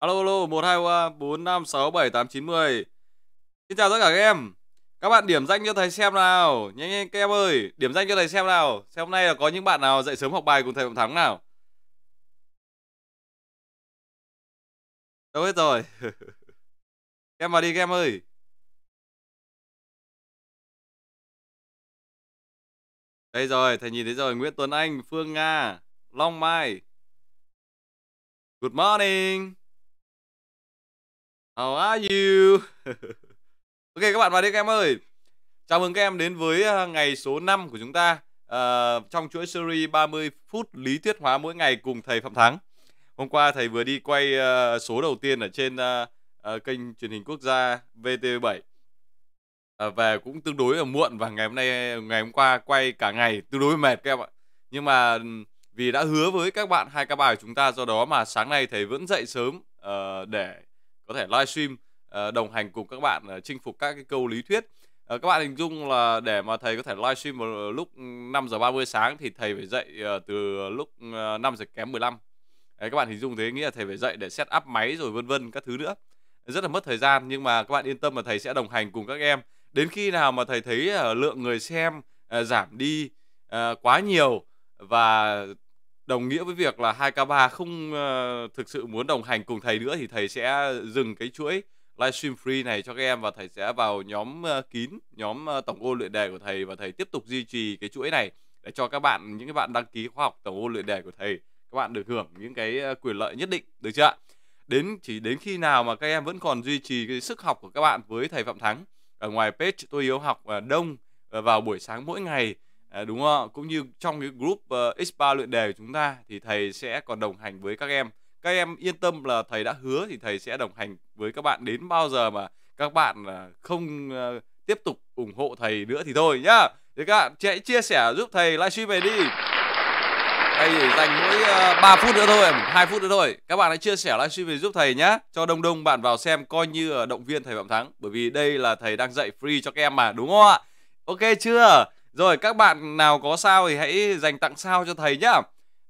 Alo alo 123 456 7890. Xin chào tất cả các em. Các bạn điểm danh cho thầy xem nào. Nhanh nhanh các em ơi, điểm danh cho thầy xem nào. Xem hôm nay là có những bạn nào dậy sớm học bài cùng thầy Phạm Thắng nào. Đâu hết rồi. em vào đi các em ơi. Đây rồi, thầy nhìn thấy rồi, Nguyễn Tuấn Anh, Phương Nga, Long Mai. Good morning. How are you? ok các bạn vào đi các em ơi. Chào mừng các em đến với ờ, ngày số 5 của chúng ta uh, trong chuỗi series 30 phút lý thuyết hóa mỗi ngày cùng thầy Phạm Thắng. Hôm qua thầy vừa đi quay uh, số đầu tiên ở trên uh, uh, kênh truyền hình quốc gia VTV7. Uh, về cũng tương đối là muộn và ngày hôm nay ngày hôm qua quay cả ngày tương đối mệt các em ạ. Nhưng mà vì đã hứa với các bạn hai ca bài của chúng ta do đó mà sáng nay thầy vẫn dậy sớm uh, để có thể livestream uh, đồng hành cùng các bạn ờ, chinh phục các cái câu lý thuyết ờ, các bạn hình dung là để mà thầy có thể livestream vào lúc 5 ừ, giờ 30 sáng thì thầy phải dậy từ lúc uh, 5 giờ kém 15 Đấy, các bạn hình dung thế nghĩa là thầy phải dậy để set up máy rồi vân vân các thứ nữa rất là mất thời gian nhưng mà các bạn yên tâm là thầy sẽ đồng hành cùng các em đến khi nào mà thầy thấy lượng người xem giảm đi quá nhiều và đồng nghĩa với việc là 2K3 không uh, thực sự muốn đồng hành cùng thầy nữa thì thầy sẽ dừng cái chuỗi livestream free này cho các em và thầy sẽ vào nhóm uh, kín, nhóm uh, tổng ô luyện đề của thầy và thầy tiếp tục duy trì cái chuỗi này để cho các bạn những cái bạn đăng ký khoa học tổng ô luyện đề của thầy các bạn được hưởng những cái quyền lợi nhất định được chưa ạ? Đến chỉ đến khi nào mà các em vẫn còn duy trì cái sức học của các bạn với thầy Phạm Thắng ở ngoài page tôi yêu học đông vào buổi sáng mỗi ngày à, đúng không cũng như trong cái group uh, ờ, x3 luyện đề của chúng ta thì thầy sẽ còn đồng hành với các em các em yên tâm là thầy đã hứa thì thầy sẽ đồng hành với các bạn đến bao giờ mà các bạn uh, không uh, tiếp tục ủng hộ thầy nữa thì thôi nhá thì các bạn hãy chia sẻ giúp thầy livestream về đi thầy dành mỗi uh, 3 phút nữa thôi 2 phút nữa thôi các bạn hãy chia sẻ livestream về giúp thầy nhá cho đông đông bạn vào xem coi như uh, động viên thầy phạm thắng bởi vì đây là thầy đang dạy free cho các em mà đúng không ạ ok chưa rồi các bạn nào có sao thì hãy dành tặng sao cho thầy nhá.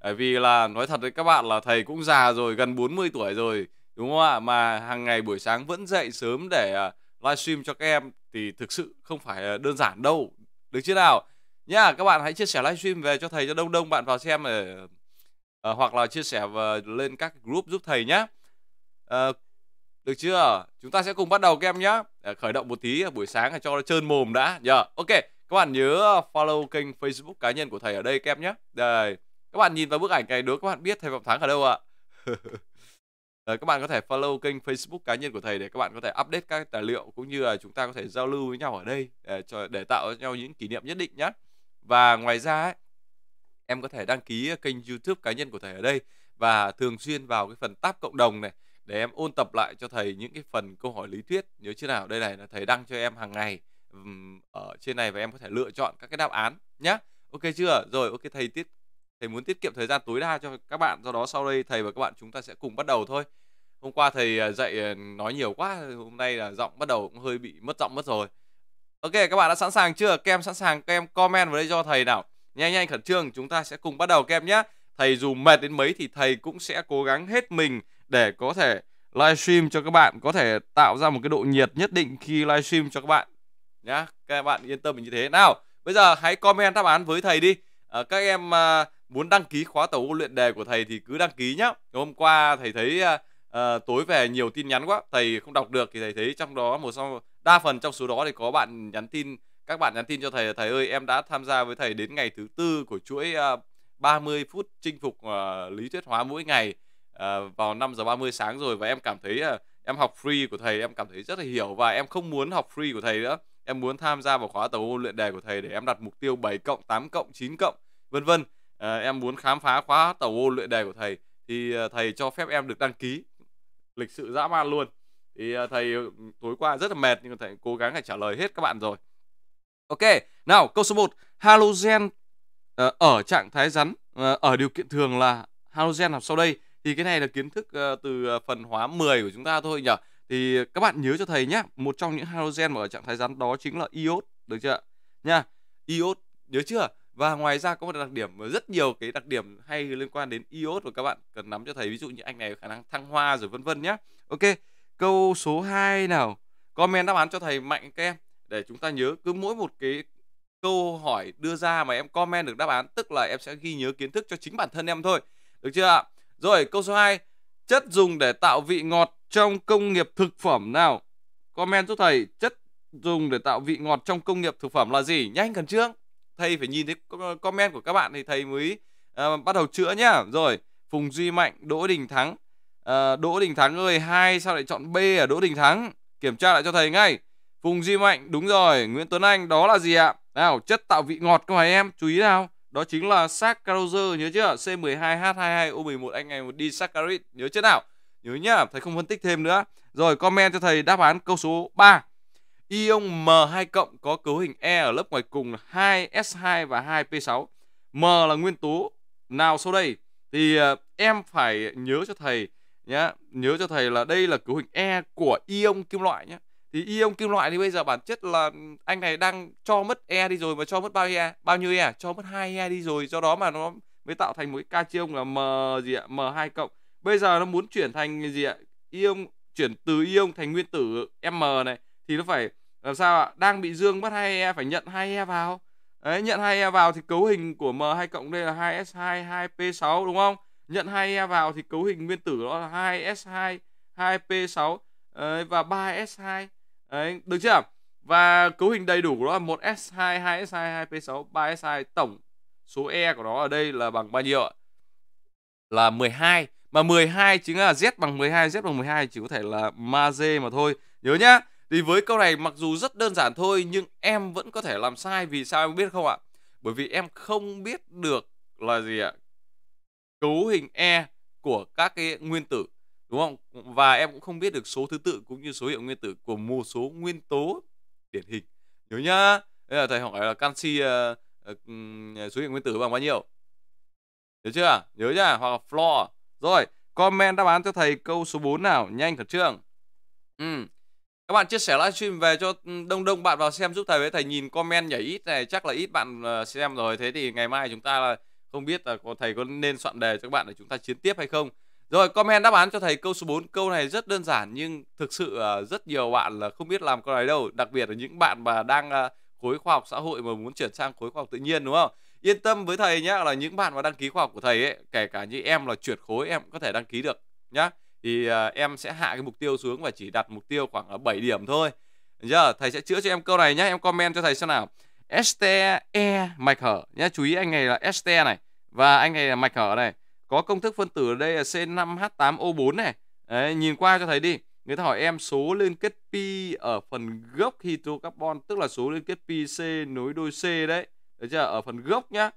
Bởi vì là nói thật với các bạn là thầy cũng già rồi, gần 40 tuổi rồi đúng không ạ? Mà hàng ngày buổi sáng vẫn dậy sớm để à, livestream cho các em thì thực sự không phải đơn giản đâu. Được chưa nào? Nhá, các bạn hãy chia sẻ livestream về cho thầy cho đông đông bạn vào xem để à, hoặc là chia sẻ và lên các group giúp thầy nhé. À, ờ, được chưa? Chúng ta sẽ cùng bắt đầu các em nhé. À, ờ, khởi động một tí buổi sáng cho nó trơn mồm đã. Dạ. Yeah. Ok các bạn nhớ ờ, follow kênh Facebook cá nhân của thầy ở đây các em nhé. Đây, các bạn nhìn vào bức ảnh này nữa các bạn biết thầy Phạm Thắng ở đâu ạ. À? các bạn có thể follow kênh Facebook cá nhân của thầy để các bạn có thể update các tài liệu cũng như là chúng ta có thể giao lưu với nhau ở đây để, cho, để tạo cho nhau những kỷ niệm nhất định nhé. Và ngoài ra ấy, em có thể đăng ký kênh YouTube cá nhân của thầy ở đây và thường xuyên vào cái phần tab cộng đồng này để em ôn tập lại cho thầy những cái phần câu hỏi lý thuyết nhớ chưa nào đây này là thầy đăng cho em hàng ngày ở trên này và em có thể lựa chọn các cái đáp án nhé ok chưa rồi ok thầy tiết thầy muốn tiết kiệm thời gian tối đa cho các bạn do đó sau đây thầy và các bạn chúng ta sẽ cùng bắt đầu thôi hôm qua thầy à, dạy à, nói nhiều quá hôm nay là giọng bắt đầu cũng hơi bị mất giọng mất rồi ok các bạn đã sẵn sàng chưa các em sẵn sàng các em comment vào đây cho thầy nào nhanh nhanh khẩn trương chúng ta sẽ cùng bắt đầu các em nhé thầy dù mệt đến mấy thì thầy cũng sẽ cố gắng hết mình để có thể livestream cho các bạn có thể tạo ra một cái độ nhiệt nhất định khi livestream cho các bạn nhá các bạn yên tâm như thế nào bây giờ hãy comment đáp án với thầy đi à, các em à, muốn đăng ký khóa tàu luyện đề của thầy thì cứ đăng ký nhá hôm qua thầy thấy à, à, tối về nhiều tin nhắn quá thầy không đọc được thì thầy thấy trong đó một số đa phần trong số đó thì có bạn nhắn tin các bạn nhắn tin cho thầy là thầy ơi em đã tham gia với thầy đến ngày thứ tư của chuỗi à, 30 phút chinh phục uh, lý thuyết hóa mỗi ngày uh, vào 5 giờ 30 sáng rồi và em cảm thấy uh, em học free của thầy em cảm thấy rất là hiểu và em không muốn học free của thầy nữa em muốn tham gia vào khóa tàu ôn luyện đề của thầy để em đặt mục tiêu 7 cộng 8 cộng 9 cộng vân vân à, em muốn khám phá khóa tàu ôn luyện đề của thầy thì ờ, thầy cho phép em được đăng ký lịch sự dã man luôn thì ờ, thầy ừ, tối qua rất là mệt nhưng mà thầy cố gắng để trả lời hết các bạn rồi ok nào câu số 1 halogen ở trạng thái rắn ở điều kiện thường là halogen học sau đây thì cái này là kiến thức từ phần hóa 10 của chúng ta thôi nhỉ thì các bạn nhớ cho thầy nhé một trong những halogen mà ở trạng thái rắn đó chính là iốt được chưa nha iốt nhớ chưa và ngoài ra có một đặc điểm rất nhiều cái đặc điểm hay liên quan đến iốt rồi các bạn cần nắm cho thầy ví dụ như anh này khả năng thăng hoa rồi vân vân nhé ok câu số 2 nào comment đáp án cho thầy mạnh các em để chúng ta nhớ cứ mỗi một cái câu hỏi đưa ra mà em comment được đáp án tức là em sẽ ghi nhớ kiến thức cho chính bản thân em thôi được chưa ạ rồi câu số 2 chất dùng để tạo vị ngọt trong công nghiệp thực phẩm nào? Comment giúp thầy chất dùng để tạo vị ngọt trong công nghiệp thực phẩm là gì? Nhanh cần trước. Thầy phải nhìn thấy comment của các bạn thì thầy mới uh, bắt đầu chữa nhá. Rồi, Phùng Duy Mạnh, Đỗ Đình Thắng. Uh, Đỗ Đình Thắng ơi, hai sao lại chọn B ở à? Đỗ Đình Thắng? Kiểm tra lại cho thầy ngay. Phùng Duy Mạnh, đúng rồi. Nguyễn Tuấn Anh, đó là gì ạ? Nào, chất tạo vị ngọt các bạn em, chú ý nào. Đó chính là saccharose nhớ chưa? C12H22O11 anh em đi saccharide nhớ chưa nào? Nhớ nhá, thầy không phân tích thêm nữa. Rồi comment cho thầy đáp án câu số 3. Ion M2 cộng có cấu hình E ở lớp ngoài cùng 2S2 và 2P6. M là nguyên tố nào sau đây? Thì ờ, em phải nhớ cho thầy nhá, nhớ cho thầy là đây là cấu hình E của ion kim loại nhé thì ion kim loại thì bây giờ bản chất là anh này đang cho mất e đi rồi mà cho mất bao nhiêu e bao nhiêu e cho mất hai e đi rồi do đó mà nó mới tạo thành một cái ca chiông là m gì ạ m 2 cộng bây giờ nó muốn chuyển thành gì ạ ion chuyển từ ion thành nguyên tử m này thì nó phải làm sao ạ đang bị dương bắt hai e phải nhận hai e vào đấy nhận hai e vào thì cấu hình của m 2 cộng đây là 2 s 2 2 p 6 đúng không nhận hai e vào thì cấu hình nguyên tử đó là 2 s 2 2 p 6 và 3 s 2 đấy được chưa và cấu hình đầy đủ của nó là 1 s 2 2 s 2 2 p 6 3 s 2 tổng số e của nó ở đây là bằng bao nhiêu ạ là 12 mà 12 chính là Z bằng 12, Z bằng 12 chỉ có thể là ma maze mà thôi. Nhớ nhá. Thì với câu này mặc dù rất đơn giản thôi nhưng em vẫn có thể làm sai vì sao em biết không ạ? Bởi vì em không biết được là gì ạ? Cấu hình E của các cái nguyên tử đúng không? Và em cũng không biết được số thứ tự cũng như số hiệu nguyên tử của một số nguyên tố điển hình. Nhớ nhá. Đây là thầy hỏi là canxi uh, uh, số hiệu nguyên tử bằng bao nhiêu? Nhớ chưa? Nhớ chưa? Hoặc là fluor rồi, comment đáp án cho thầy câu số 4 nào, nhanh thật trường. Ừ. Các bạn chia sẻ livestream về cho ừ, đông đông bạn vào xem giúp thầy với thầy nhìn comment nhảy ít này chắc là ít bạn ờ, xem rồi thế thì ngày mai chúng ta là không biết là có thầy có nên soạn đề cho các bạn để chúng ta chiến tiếp hay không. Rồi comment đáp án cho thầy câu số 4 Câu này rất đơn giản nhưng thực sự ờ, rất nhiều bạn là không biết làm câu này đâu Đặc biệt là những bạn mà đang ờ, khối khoa học xã hội mà muốn chuyển sang khối khoa học tự nhiên đúng không? yên tâm với thầy nhá là những bạn mà đăng ký khoa học của thầy ấy kể cả như em là chuyển khối em có thể đăng ký được nhá thì uh, em sẽ hạ cái mục tiêu xuống và chỉ đặt mục tiêu khoảng là 7 điểm thôi giờ thầy sẽ chữa cho em câu này nhá em comment cho thầy xem nào STE e mạch hở nhá chú ý anh này là STE này và anh này là mạch hở này có công thức phân tử ở đây là C5H8O4 này Đấy, nhìn qua cho thấy đi người ta hỏi em số liên kết pi ở phần gốc hydrocarbon tức là số liên kết pi C nối đôi C đấy Đấy chưa? Ở phần gốc nhá.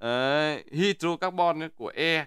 Đấy, hydrocarbon của E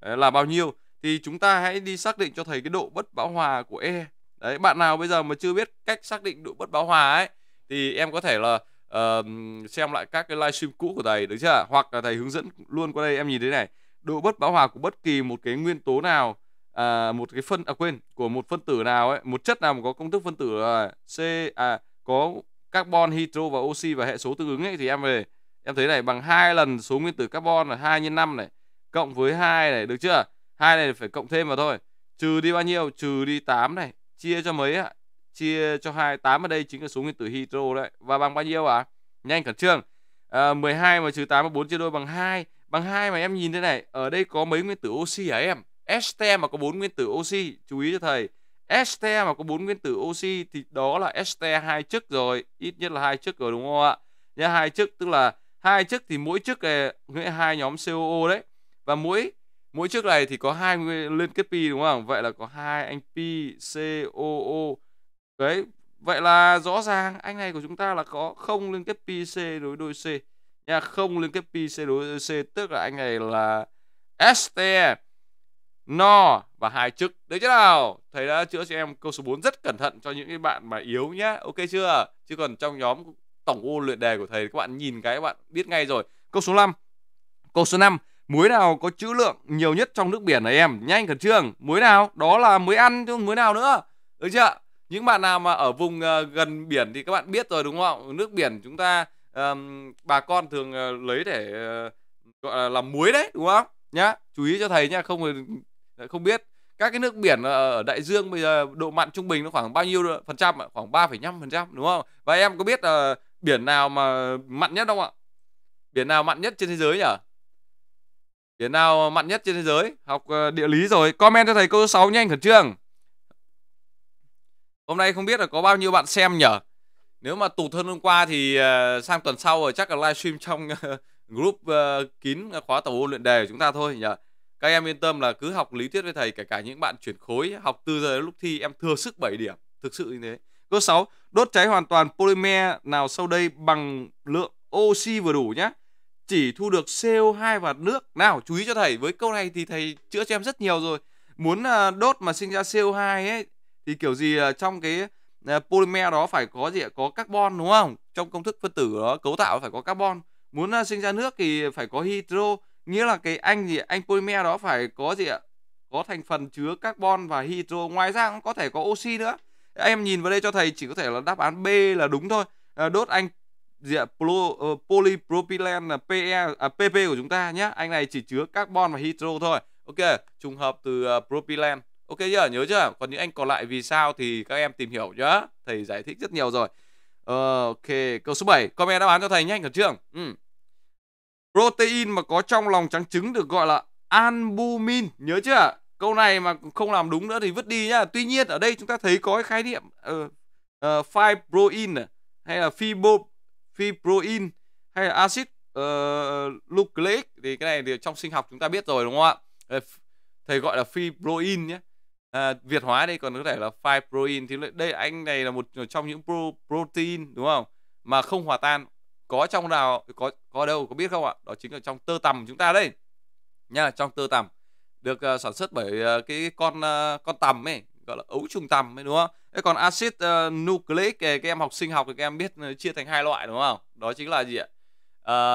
đấy, là bao nhiêu? Thì chúng ta hãy đi xác định cho thầy cái độ bất bão hòa của E. Đấy, bạn nào bây giờ mà chưa biết cách xác định độ bất bão hòa ấy thì em có thể là uh, xem lại các cái livestream cũ của thầy được chưa? Hoặc là thầy hướng dẫn luôn qua đây em nhìn thấy này. Độ bất bão hòa của bất kỳ một cái nguyên tố nào à, một cái phân à quên của một phân tử nào ấy một chất nào mà có công thức phân tử là c à có carbon hydro và oxy và hệ số tương ứng ấy thì em về em thấy này bằng hai lần số nguyên tử carbon là 2 x 5 này cộng với 2 này được chưa hai này phải cộng thêm vào thôi trừ đi bao nhiêu trừ đi 8 này chia cho mấy ạ chia cho 2 8 ở đây chính là số nguyên tử hydro đấy và bằng bao nhiêu ạ à? nhanh khẩn trương à, ờ, 12 mà trừ 8 và 4 chia đôi bằng 2 bằng 2 mà em nhìn thế này ở đây có mấy nguyên tử oxy hả em este mà có 4 nguyên tử oxy chú ý cho thầy este mà có 4 nguyên tử oxy thì đó là este hai chức rồi ít nhất là hai chức rồi đúng không ạ nhá hai chức tức là hai chức thì mỗi chức ờ, nghĩa hai nhóm COO đấy và mỗi mỗi chức này thì có hai liên kết pi đúng không vậy là có hai anh pi COO đấy vậy là rõ ràng anh này của chúng ta là có không liên kết pi C đối đôi C nha không liên kết pi C đối đôi C tức là anh này là ST e, no và hai chức đấy chứ nào thầy đã chữa cho em câu số 4 rất cẩn thận cho những cái bạn mà yếu nhá ok chưa chứ còn trong nhóm tổng ô luyện đề của thầy các bạn nhìn cái các bạn biết ngay rồi câu số 5 câu số 5 muối nào có trữ lượng nhiều nhất trong nước biển này em nhanh khẩn trương muối nào đó là muối ăn chứ muối nào nữa được chưa những bạn nào mà ở vùng uh, gần biển thì các bạn biết rồi đúng không nước biển chúng ta um, bà con thường uh, lấy để uh, gọi là làm muối đấy đúng không nhá chú ý cho thầy nhá không không biết các cái nước biển ở đại dương bây giờ độ mặn trung bình nó khoảng bao nhiêu phần trăm khoảng 3,5 phần trăm đúng không và em có biết là Biển nào mà mặn nhất không ạ? Biển nào mặn nhất trên thế giới nhỉ? Biển nào mặn nhất trên thế giới? Học ờ, địa lý rồi. Comment cho thầy câu số 6 nhanh khẩn trương. Hôm nay không biết là có bao nhiêu bạn xem nhỉ? Nếu mà tụt hơn hôm qua thì ờ, sang tuần sau rồi chắc là livestream trong group ờ, kín khóa tàu ô luyện đề của chúng ta thôi nhỉ? Các em yên tâm là cứ học lý thuyết với thầy kể cả những bạn chuyển khối học từ giờ đến lúc thi em thừa sức 7 điểm, thực sự như thế. Câu 6, đốt cháy hoàn toàn polymer nào sau đây bằng lượng oxy vừa đủ nhé. Chỉ thu được CO2 và nước. Nào, chú ý cho thầy, với câu này thì thầy chữa cho em rất nhiều rồi. Muốn à, đốt mà sinh ra CO2 ấy thì kiểu gì à, trong cái à, polymer đó phải có gì Có carbon đúng không? Trong công thức phân tử đó cấu tạo phải có carbon. Muốn sinh ra nước thì phải có hydro, nghĩa là cái anh gì anh polymer đó phải có gì ạ? Có thành phần chứa carbon và hydro. Ngoài ra cũng có thể có oxy nữa em nhìn vào đây cho thầy chỉ có thể là đáp án B là đúng thôi à, đốt anh gì ạ Plo, uh, polypropylene là PE à, PP của chúng ta nhé anh này chỉ chứa carbon và hydro thôi ok trùng hợp từ uh, propylene ok chưa nhớ chưa còn những anh còn lại vì sao thì các em tìm hiểu nhá thầy giải thích rất nhiều rồi uh, ok câu số 7 comment đáp án cho thầy nhanh ở trường ừ. protein mà có trong lòng trắng trứng được gọi là albumin nhớ chưa câu này mà không làm đúng nữa thì vứt đi nhá tuy nhiên ở đây chúng ta thấy có cái khái niệm uh, uh, fibroin hay là fibro fibroin hay là acid uh, nucleic thì cái này thì trong sinh học chúng ta biết rồi đúng không ạ thầy gọi là fibroin nhé à, việt hóa đây còn có thể là fibroin thì đây anh này là một trong những pro, protein đúng không mà không hòa tan có trong nào có có đâu có biết không ạ đó chính là trong tơ tằm chúng ta đây nha trong tơ tằm được uh, sản xuất bởi uh, cái con uh, con tầm ấy gọi là ấu trùng tầm ấy đúng không? Thế còn axit uh, nucleic các em học sinh học thì các em biết uh, chia thành hai loại đúng không? Đó chính là gì ạ?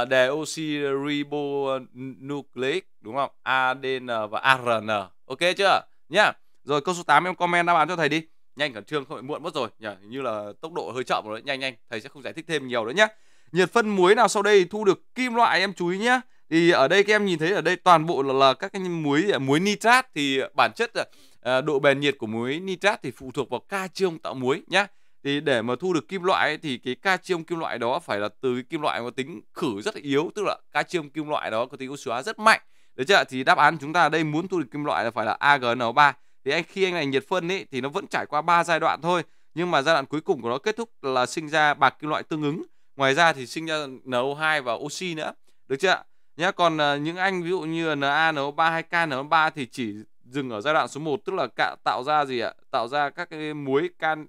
Uh, deoxyribonucleic đúng không? ADN và ARN. Ok chưa? Nhá. Rồi câu số 8 em comment đáp án cho thầy đi. Nhanh khẩn trương không phải muộn mất rồi nhỉ? Hình như là tốc độ hơi chậm rồi. Nhanh nhanh, thầy sẽ không giải thích thêm nhiều nữa nhé. Nhiệt phân muối nào sau đây thu được kim loại em chú ý nhé thì ở đây các em nhìn thấy ở đây toàn bộ là, là các cái muối à, muối nitrat thì à, bản chất là à, độ bền nhiệt của muối nitrat thì phụ thuộc vào ca catri tạo muối nhá thì để mà thu được kim loại ấy, thì cái ca catri kim loại đó phải là từ cái kim loại có tính khử rất là yếu tức là ca catri kim loại đó có tính oxy hóa rất mạnh đấy chưa thì đáp án chúng ta ở đây muốn thu được kim loại là phải là AgNO3 thì anh khi anh này nhiệt phân ấy thì nó vẫn trải qua ba giai đoạn thôi nhưng mà giai đoạn cuối cùng của nó kết thúc là sinh ra bạc kim loại tương ứng ngoài ra thì sinh ra NO2 và oxy nữa được chưa nhé còn uh, những anh ví dụ như na no3 hay kno3 thì chỉ dừng ở giai đoạn số 1 tức là cạ, tạo ra gì ạ tạo ra các cái muối can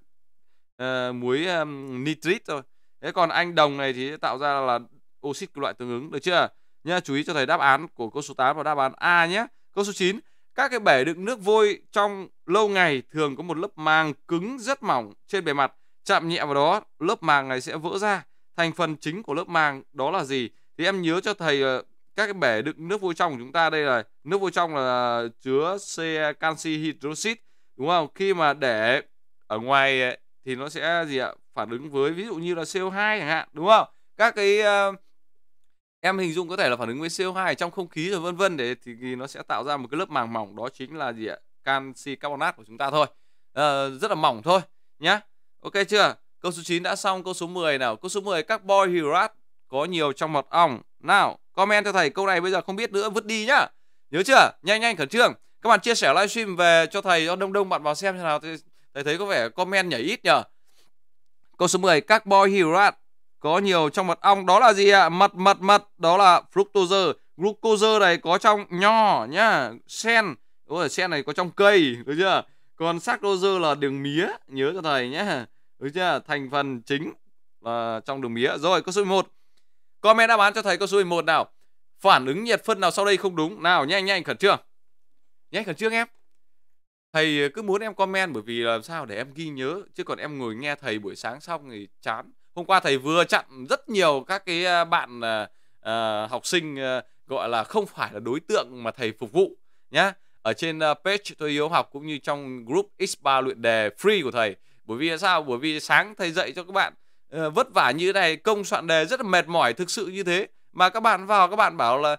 uh, muối um, nitrit thôi thế còn anh đồng này thì tạo ra là oxit loại tương ứng được chưa nhá chú ý cho thầy đáp án của câu số 8 và đáp án A nhé câu số 9 các cái bể đựng nước vôi trong lâu ngày thường có một lớp màng cứng rất mỏng trên bề mặt chạm nhẹ vào đó lớp màng này sẽ vỡ ra thành phần chính của lớp màng đó là gì thì em nhớ cho thầy ờ, các cái bể đựng nước vôi trong của chúng ta đây là nước vôi trong là chứa C canxi hydroxit đúng không khi mà để ở ngoài thì nó sẽ gì ạ phản ứng với ví dụ như là CO2 chẳng hạn đúng không các cái uh, em hình dung có thể là phản ứng với CO2 trong không khí rồi vân vân để thì nó sẽ tạo ra một cái lớp màng mỏng đó chính là gì ạ canxi carbonat của chúng ta thôi uh, rất là mỏng thôi nhá ok chưa câu số 9 đã xong câu số 10 nào câu số 10 các boy hydrat có nhiều trong mật ong nào comment cho thầy câu này bây giờ không biết nữa vứt đi nhá nhớ chưa nhanh nhanh khẩn trương các bạn chia sẻ livestream về cho thầy cho đông đông bạn vào xem thế nào thầy, thấy có vẻ comment nhảy ít nhở câu số 10 các boy hydrat có nhiều trong mật ong đó là gì ạ mật mật mật đó là fructose glucose này có trong nho nhá sen đúng sen này có trong cây đúng chưa còn saccharose là đường mía nhớ cho thầy nhé đúng chưa thành phần chính là trong đường mía rồi câu số 1 Comment đáp án cho thầy câu số 11 nào. Phản ứng nhiệt phân nào sau đây không đúng? Nào nhanh nhanh khẩn trương. Nhanh khẩn trương em. Thầy cứ muốn em comment bởi vì làm sao để em ghi nhớ chứ còn em ngồi nghe thầy buổi sáng xong thì chán. Hôm qua thầy vừa chặn rất nhiều các cái à, bạn à, à, học sinh à, gọi là không phải là đối tượng mà thầy phục vụ nhá. Ở trên à, page tôi yêu học cũng như trong group X3 luyện đề free của thầy. Bởi vì sao? Bởi vì sáng thầy dạy cho các bạn Ờ, vất vả như thế này công soạn đề rất là mệt mỏi thực sự như thế mà các bạn vào các bạn bảo là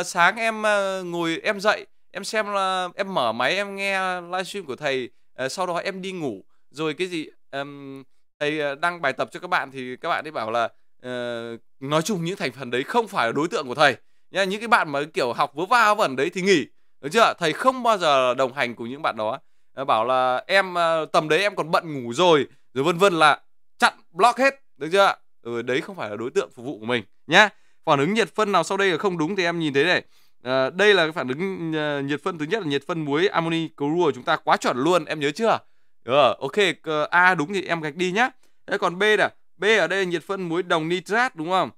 uh, sáng em uh, ngồi em dậy em xem là em mở máy em nghe livestream của thầy uh, sau đó em đi ngủ rồi cái gì um, thầy uh, đăng bài tập cho các bạn thì các bạn ấy bảo là uh, nói chung những thành phần đấy không phải là đối tượng của thầy nha những cái bạn mà kiểu học vớ va vẩn đấy thì nghỉ được chưa thầy không bao giờ đồng hành cùng những bạn đó bảo là em tầm đấy em còn bận ngủ rồi rồi vân vân là chặn block hết được chưa ừ, đấy không phải là đối tượng phục vụ của mình nhá phản ứng nhiệt phân nào sau đây là không đúng thì em nhìn thấy này à, đây là cái phản ứng ờ, nhiệt phân thứ nhất là nhiệt phân muối amoni clorua chúng ta quá chuẩn luôn em nhớ chưa ừ, ok a đúng thì em gạch đi nhá thế còn b là b ở đây là nhiệt phân muối đồng nitrat đúng không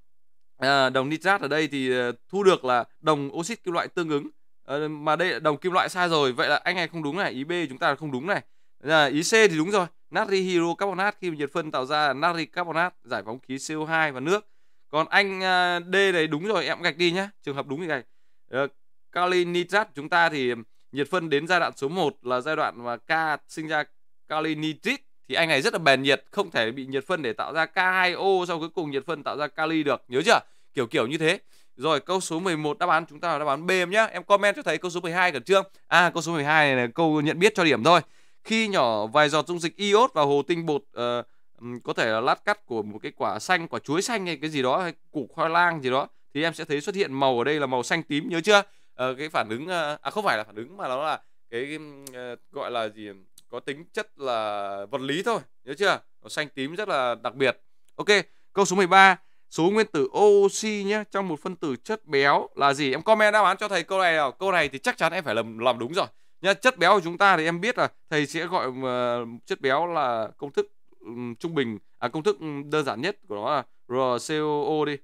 à, đồng nitrat ở đây thì thu được là đồng oxit kim loại tương ứng à, mà đây là đồng kim loại sai rồi vậy là anh này không đúng này ý b chúng ta là không đúng này là dạ, ý C thì đúng rồi natri hydro carbonat khi nhiệt phân tạo ra natri carbonat giải phóng khí CO2 và nước còn anh à, D này đúng rồi em gạch đi nhá trường hợp đúng thì gạch kali ờ, nitrat chúng ta thì nhiệt phân đến giai đoạn số 1 là giai đoạn mà K sinh ra kali nitrit thì anh này rất là bền nhiệt không thể bị nhiệt phân để tạo ra K2O sau cuối cùng nhiệt phân tạo ra kali được nhớ chưa kiểu kiểu như thế rồi câu số 11 đáp án chúng ta là đáp án B em nhá em comment cho thấy câu số 12 cần chưa à câu số 12 này là câu nhận biết cho điểm thôi khi nhỏ vài giọt dung dịch iốt vào hồ tinh bột uh, có thể là lát cắt của một cái quả xanh, quả chuối xanh hay cái gì đó hay củ khoai lang gì đó thì em sẽ thấy xuất hiện màu ở đây là màu xanh tím nhớ chưa? Uh, cái phản ứng uh, à không phải là phản ứng mà nó là cái uh, gọi là gì có tính chất là vật lý thôi, nhớ chưa? Màu xanh tím rất là đặc biệt. Ok, câu số 13 số nguyên tử oxy nhé trong một phân tử chất béo là gì em comment đáp án cho thầy câu này nào câu này thì chắc chắn em phải làm làm đúng rồi nhá chất béo của chúng ta thì em biết là thầy sẽ gọi uh, chất béo là công thức um, trung bình à công thức đơn giản nhất của nó là RCOO đi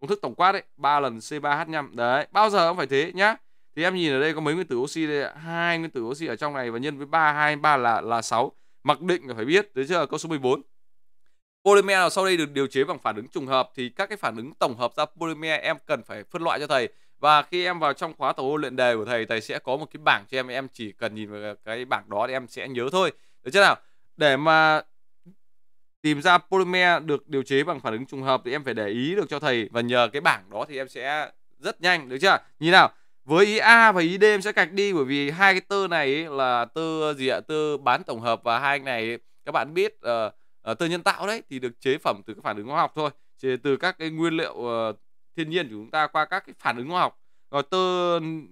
công thức tổng quát đấy ba lần C3H5 đấy bao giờ cũng phải thế nhá thì em nhìn ở đây có mấy nguyên tử oxy đây hai nguyên tử oxy ở trong này và nhân với ba hai ba là là sáu mặc định phải biết đấy chưa câu số 14 polymer nào sau đây được điều chế bằng phản ứng trùng hợp thì các cái phản ứng tổng hợp ra polymer em cần phải phân loại cho thầy và khi em vào trong khóa tổ luyện đề của thầy thầy sẽ có một cái bảng cho em em chỉ cần nhìn vào cái bảng đó thì em sẽ nhớ thôi được chưa nào để mà tìm ra polymer được điều chế bằng phản ứng trùng hợp thì em phải để ý được cho thầy và nhờ cái bảng đó thì em sẽ rất nhanh được chưa như nào với ý A và ý D em sẽ cạch đi bởi vì hai cái tơ này là tơ gì ạ tơ bán tổng hợp và hai cái này các bạn biết uh, tơ nhân tạo đấy thì được chế phẩm từ các phản ứng hóa học thôi chế từ các cái nguyên liệu uh, thiên nhiên của chúng ta qua các cái phản ứng hóa học rồi tơ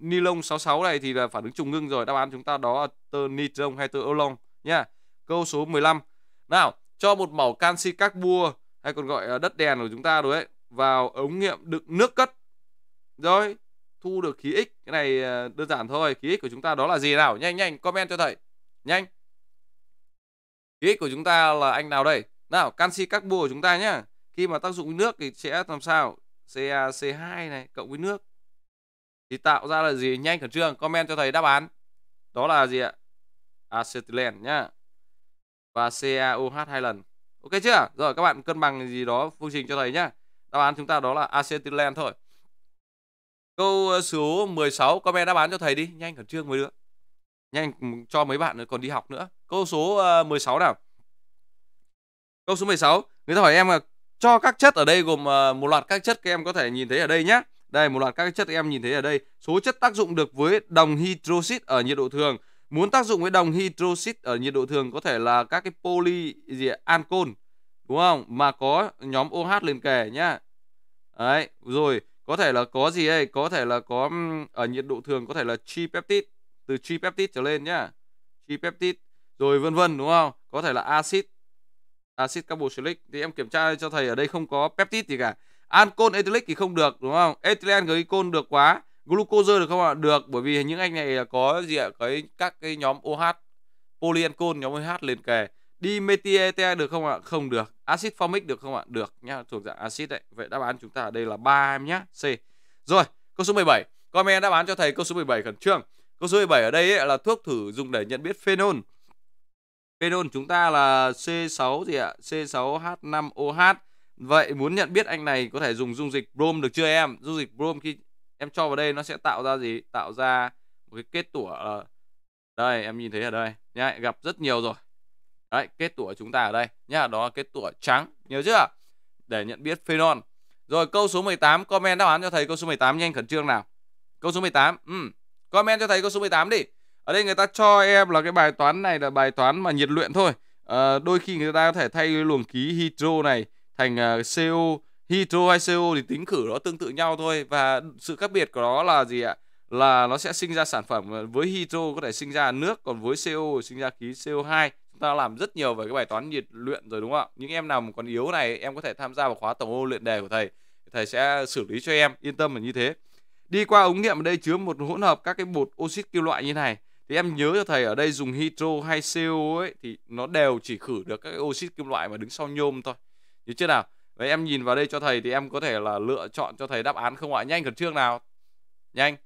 ni lông 66 này thì là phản ứng trùng ngưng rồi đáp án chúng ta đó là tơ nitron hay tơ oolong nha câu số 15 nào cho một mẩu canxi các hay còn gọi là đất đèn của chúng ta đấy vào ống nghiệm đựng nước cất rồi thu được khí x cái này ờ, đơn giản thôi khí x của chúng ta đó là gì nào nhanh nhanh comment cho thầy nhanh khí x của chúng ta là anh nào đây nào canxi các của chúng ta nhá khi mà tác dụng với nước thì sẽ làm sao CaC2 này cộng với nước thì tạo ra là gì nhanh khẩn trương comment cho thầy đáp án đó là gì ạ Acetylen nhá và CaOH hai lần ok chưa rồi các bạn cân bằng gì đó phương trình cho thầy nhá đáp án chúng ta đó là acetylen thôi câu số 16 comment đáp án cho thầy đi nhanh khẩn trương mới được nhanh cho mấy bạn còn đi học nữa câu số 16 ờ, nào câu số 16 người ta hỏi em là cho các chất ở đây gồm ờ, một loạt các chất các em có thể nhìn thấy ở đây nhé. Đây một loạt các chất các em nhìn thấy ở đây. Số chất tác dụng được với đồng hydroxit ở nhiệt độ thường. Muốn tác dụng với đồng hydroxit ở nhiệt độ thường có thể là các cái poly gì ancol đúng không? Mà có nhóm OH liền kề nhá. Đấy, rồi có thể là có gì đây? Có thể là có ở nhiệt độ thường có thể là tripeptide từ tripeptide trở lên nhá. Tripeptide rồi vân vân đúng không? Có thể là axit acid à, carboxylic thì em kiểm tra cho thầy ở đây không có peptide gì cả ancol ethylic thì không được đúng không ethylene glycol được quá glucose được không ạ được bởi vì những anh này có gì ạ cái các cái nhóm OH polyancol nhóm OH liền kề dimethyete được không ạ không được acid formic được không ạ được nhá thuộc dạng axit đấy vậy đáp án chúng ta ở đây là ba em nhá C rồi câu số 17 comment đáp án cho thầy câu số 17 khẩn trương câu số 17 ở đây ấy, là thuốc thử dùng để nhận biết phenol Pedon chúng ta là C6 gì ạ? C6H5OH. Vậy muốn nhận biết anh này có thể dùng dung dịch brom được chưa em? Dung dịch brom khi em cho vào đây nó sẽ tạo ra gì? Tạo ra một cái kết tủa ở ờ, đây em nhìn thấy ở đây nhá, gặp rất nhiều rồi. Đấy, kết tủa chúng ta ở đây nhá, đó là kết tủa trắng, nhớ chưa? Để nhận biết phenol. Rồi câu số 18 comment đáp án cho thầy câu số 18 nhanh khẩn trương nào. Câu số 18. Ừ. Comment cho thầy câu số 18 đi ở đây người ta cho em là cái bài toán này là bài toán mà nhiệt luyện thôi à, đôi khi người ta có thể thay cái luồng khí hydro này thành uh, ờ, CO hydro hay CO thì tính khử nó tương tự nhau thôi và sự khác biệt của nó là gì ạ là nó sẽ sinh ra sản phẩm với hydro có thể sinh ra nước còn với CO sinh ra khí CO2 chúng ta làm rất nhiều về cái bài toán nhiệt luyện rồi đúng không ạ những em nào còn yếu này em có thể tham gia vào khóa tổng ô luyện đề của thầy thầy sẽ xử lý cho em yên tâm là như thế đi qua ống nghiệm ở đây chứa một hỗn hợp các cái bột oxit kim loại như này thì em nhớ cho thầy ở đây dùng hydro hay CO ấy thì nó đều chỉ khử được các oxit kim loại mà đứng sau nhôm thôi như chưa nào đấy em nhìn vào đây cho thầy thì em có thể là lựa chọn cho thầy đáp án không ạ nhanh khẩn trương nào nhanh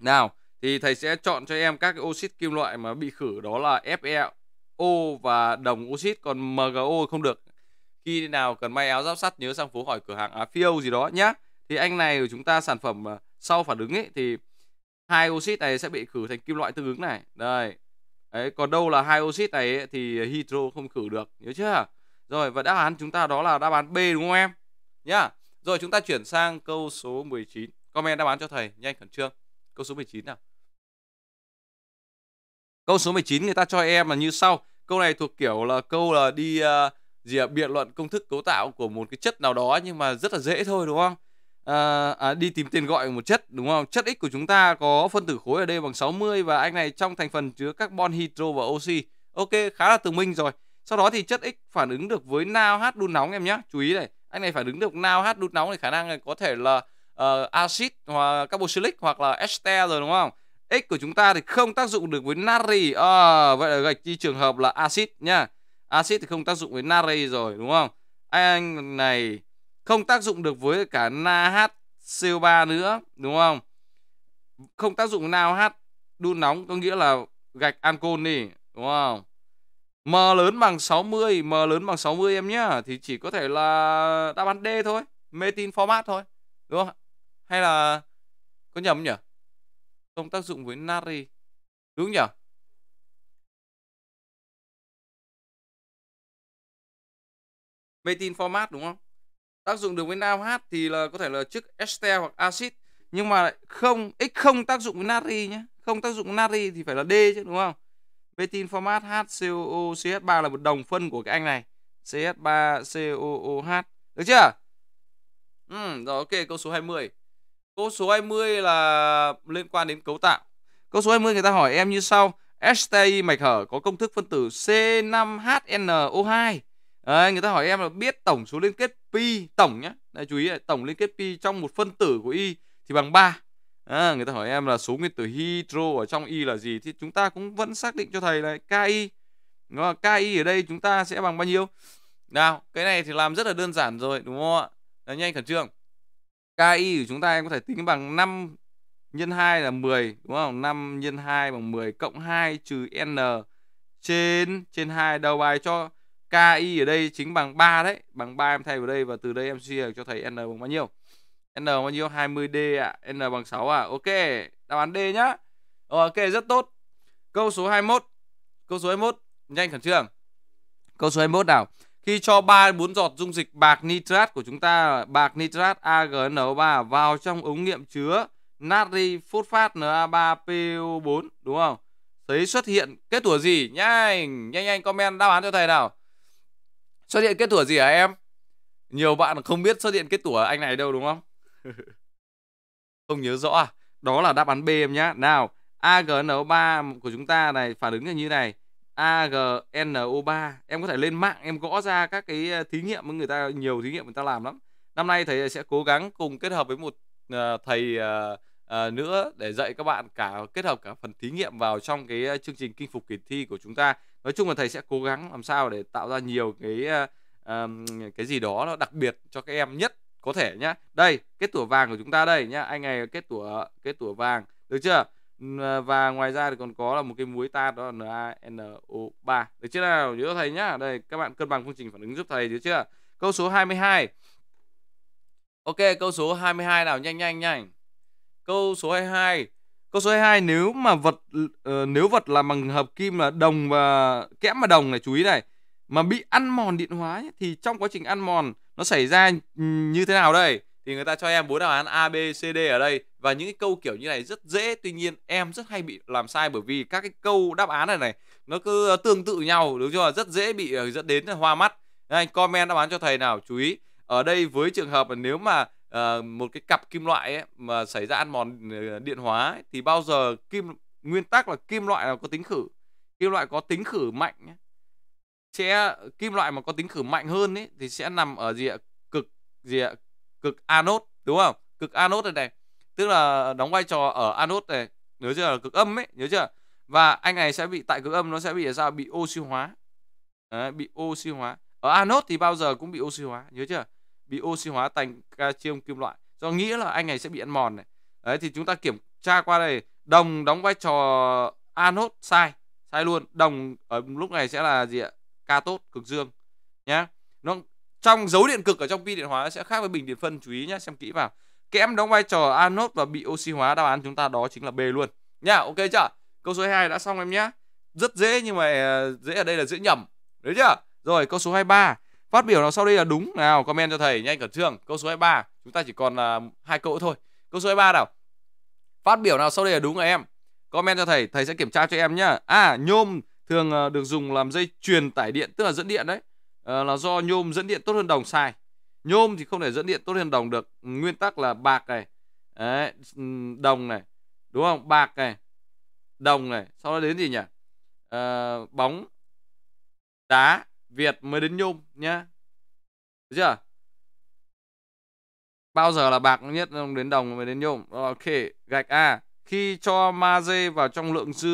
nào thì thầy sẽ chọn cho em các oxit kim loại mà bị khử đó là FeO và đồng oxit còn MgO không được khi nào cần may áo giáp sắt nhớ sang phố hỏi cửa hàng Á à, Phiêu gì đó nhá thì anh này của chúng ta sản phẩm à, sau phản ứng ấy thì hai oxit này sẽ bị khử thành kim loại tương ứng này đây đấy còn đâu là hai oxit này thì hydro không khử được nhớ chưa rồi và đáp án chúng ta đó là đáp án B đúng không em nhá rồi chúng ta chuyển sang câu số 19 comment đáp án cho thầy nhanh khẩn trương câu số 19 nào câu số 19 người ta cho em là như sau câu này thuộc kiểu là câu là đi uh, gì à, biện luận công thức cấu tạo của một cái chất nào đó nhưng mà rất là dễ thôi đúng không à, à, đi tìm tên gọi một chất đúng không? Chất X của chúng ta có phân tử khối ở đây bằng 60 và anh này trong thành phần chứa carbon, hydro và oxy. Ok, khá là tường minh rồi. Sau đó thì chất X phản ứng được với nao đun nóng em nhé. Chú ý này, anh này phản ứng được nao đun nóng thì khả năng này có thể là uh, axit hoặc carboxylic hoặc là ester rồi đúng không? X của chúng ta thì không tác dụng được với natri. À, ờ, vậy là gạch đi trường hợp là axit nhá. Axit thì không tác dụng với natri rồi đúng không? Anh này không tác dụng được với cả NaHCO3 nữa đúng không không tác dụng NaOH đun nóng có nghĩa là gạch ancol đi đúng không M lớn bằng 60 M lớn bằng 60 em nhá thì chỉ có thể là đáp án D thôi metin format thôi đúng không hay là có nhầm nhỉ không tác dụng với nari đúng nhỉ metin format đúng không tác dụng được với NaOH thì là có thể là trước ester hoặc axit nhưng mà không x không tác dụng với natri nhé không tác dụng với natri thì phải là D chứ đúng không Betin format HCOO CH3 là một đồng phân của cái anh này CH3COOH được chưa ừ, rồi ok câu số 20 câu số 20 là liên quan đến cấu tạo câu số 20 người ta hỏi em như sau STI mạch hở có công thức phân tử C5HNO2 Đấy, người ta hỏi em là biết tổng số liên kết pi tổng nhé Đấy, chú ý là tổng liên kết pi trong một phân tử của y thì bằng 3 à, người ta hỏi em là số nguyên tử hydro ở trong y là gì thì chúng ta cũng vẫn xác định cho thầy là ki nó ki ở đây chúng ta sẽ bằng bao nhiêu nào cái này thì làm rất là đơn giản rồi đúng không ạ Đấy, nhanh khẩn trương ki của chúng ta em có thể tính bằng 5 nhân 2 là 10 đúng không 5 nhân 2 bằng 10 cộng 2 trừ n trên trên 2 đầu bài cho KI ở đây chính bằng 3 đấy bằng 3 em thay vào đây và từ đây em suy cho thầy N bằng bao nhiêu N bằng bao nhiêu 20D ạ à? N bằng 6 à Ok đáp án D nhá ờ, Ok rất tốt câu số 21 câu số 21 nhanh khẩn trương câu số 21 nào khi cho 3 4 giọt dung dịch bạc nitrat của chúng ta bạc nitrat AgNO3 vào trong ống nghiệm chứa natri phosphate Na3PO4 đúng không? Thấy xuất hiện kết tủa gì? Nhanh, nhanh nhanh comment đáp án cho thầy nào. Xuất hiện kết tủa gì hả em? Nhiều bạn không biết xuất hiện kết tủa anh này đâu đúng không? không nhớ rõ à? Đó là đáp án B em nhá. Nào, AGNO3 của chúng ta này phản ứng là như này. AGNO3 em có thể lên mạng em gõ ra các cái ờ, thí nghiệm với người ta nhiều thí nghiệm người ta làm lắm. Năm nay thầy sẽ cố gắng cùng kết hợp với một ờ, thầy ờ, nữa để dạy các bạn cả kết hợp cả phần thí nghiệm vào trong cái chương trình kinh phục kỳ thi của chúng ta nói chung là thầy sẽ cố gắng làm sao để tạo ra nhiều cái um, cái gì đó nó đặc biệt cho các em nhất có thể nhá đây kết tủa vàng của chúng ta đây nhá anh này kết tủa kết tủa vàng được chưa ờ, và ngoài ra thì còn có là một cái muối ta đó là NaNO3 được chưa nào nhớ thầy nhá đây các bạn cân bằng phương trình phản ứng giúp thầy được chưa câu số 22 Ok câu số 22 nào nhanh nhanh nhanh câu số 22 Câu số 22 nếu mà vật uh, nếu vật là bằng hợp kim là đồng và kẽm mà đồng này chú ý này mà bị ăn mòn điện hóa ấy, thì trong quá trình ăn mòn nó xảy ra như thế nào đây? Thì người ta cho em bốn đáp án A B C D ở đây và những cái câu kiểu như này rất dễ tuy nhiên em rất hay bị làm sai bởi vì các cái câu đáp án này này nó cứ ờ, tương tự nhau đúng chưa? Rất dễ bị ờ, dẫn đến hoa mắt. Đây, comment đáp án cho thầy nào chú ý. Ở đây với trường hợp là nếu mà uh, một cái cặp kim loại ấy, mà xảy ra ăn mòn ờ, điện hóa ấy, thì bao giờ kim nguyên tắc là kim loại nào có tính khử kim loại có tính khử mạnh ấy, sẽ kim loại mà có tính khử mạnh hơn ấy, thì sẽ nằm ở gì ạ cực gì ạ cực anốt đúng không cực anốt này, này tức là đóng vai trò ở anốt này nhớ chưa là cực âm ấy nhớ chưa và anh này sẽ bị tại cực âm nó sẽ bị là sao bị oxy hóa Đấy, bị oxy hóa ở anode thì bao giờ cũng bị oxy hóa nhớ chưa bị oxy hóa thành canxium kim loại do nghĩa là anh này sẽ bị ăn mòn này đấy thì chúng ta kiểm tra qua đây đồng đóng vai trò anốt sai sai luôn đồng ở lúc này sẽ là gì ạ ca tốt cực dương nhá nó trong dấu điện cực ở trong pi điện hóa sẽ khác với bình điện phân chú ý nhá xem kỹ vào kẽm đóng vai trò anốt và bị oxy hóa đáp án chúng ta đó chính là b luôn nhá ok chưa câu số 2 đã xong em nhá rất dễ nhưng mà ờ, dễ ở đây là dễ nhầm đấy chưa rồi câu số 23 Phát biểu nào sau đây là đúng nào? Comment cho thầy nhanh cẩn trương Câu số 23, chúng ta chỉ còn là hai câu thôi. Câu số 23 nào? Phát biểu nào sau đây là đúng rồi em? Comment cho thầy, thầy sẽ kiểm tra cho em nhá. À, nhôm thường ờ, được dùng làm dây truyền tải điện tức là dẫn điện đấy. À, là do nhôm dẫn điện tốt hơn đồng sai. Nhôm thì không thể dẫn điện tốt hơn đồng được. Nguyên tắc là bạc này, đấy, đồng này, đúng không? Bạc này, đồng này, sau đó đến gì nhỉ? À, bóng đá Việt mới đến nhôm nhá. Được chưa? Bao giờ là bạc nhất đến đồng mới đến nhôm. Ok, gạch A. Khi cho magie vào trong lượng dư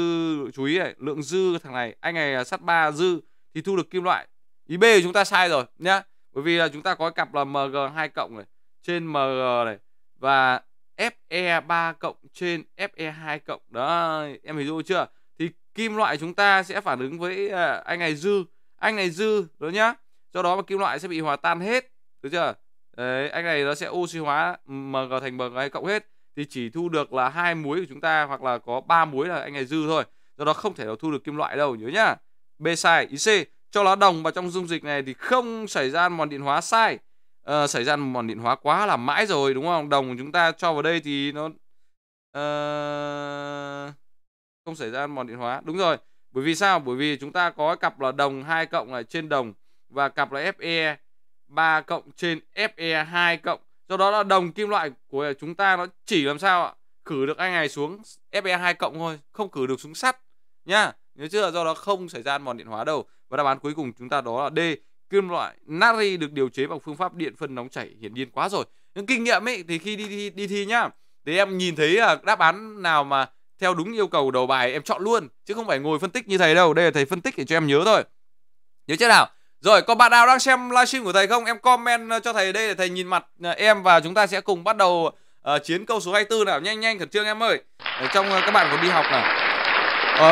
chú ý này, lượng dư thằng này, anh này sắt ba dư thì thu được kim loại. Ý B chúng ta sai rồi nhá. Bởi vì là chúng ta có cặp là MG2 cộng này trên MG này và FE3 cộng trên FE2 cộng. Đó, em hiểu chưa? Thì kim loại chúng ta sẽ phản ứng với à, anh này dư anh này dư đúng nhá do đó mà kim loại sẽ bị hòa tan hết được chưa đấy anh này nó sẽ oxy hóa mg thành mg cộng hết thì chỉ thu được là hai muối của chúng ta hoặc là có ba muối là anh này dư thôi do đó không thể nào thu được kim loại đâu nhớ nhá b sai ý c cho lá đồng vào trong dung dịch này thì không xảy ra mòn điện hóa sai à, xảy ra mòn điện hóa quá là mãi rồi đúng không đồng của chúng ta cho vào đây thì nó à, không xảy ra mòn điện hóa đúng rồi bởi vì sao? Bởi vì chúng ta có cặp là đồng 2 cộng là trên đồng và cặp là Fe 3 e, cộng trên Fe 2 e, cộng. Do đó là đồng kim loại của chúng ta nó chỉ làm sao ạ? Cử được anh này xuống Fe 2 e cộng thôi, không cử được xuống sắt nhá. Nhớ chưa? Do đó không xảy ra mòn điện hóa đâu. Và đáp án cuối cùng chúng ta đó là D. Kim loại natri được điều chế bằng phương pháp điện phân nóng chảy hiển nhiên quá rồi. Những kinh nghiệm ấy thì khi đi đi, đi thi nhá, thì em nhìn thấy à, đáp án nào mà theo đúng yêu cầu đầu bài em chọn luôn chứ không phải ngồi phân tích như thầy đâu đây là thầy phân tích để cho em nhớ thôi nhớ chưa nào rồi có bạn nào đang xem livestream của thầy không em comment ờ, cho thầy đây để thầy nhìn mặt ờ, em và chúng ta sẽ cùng bắt đầu uh, chiến câu số 24 nào nhanh nhanh khẩn trương em ơi ở trong uh, các bạn còn đi học nào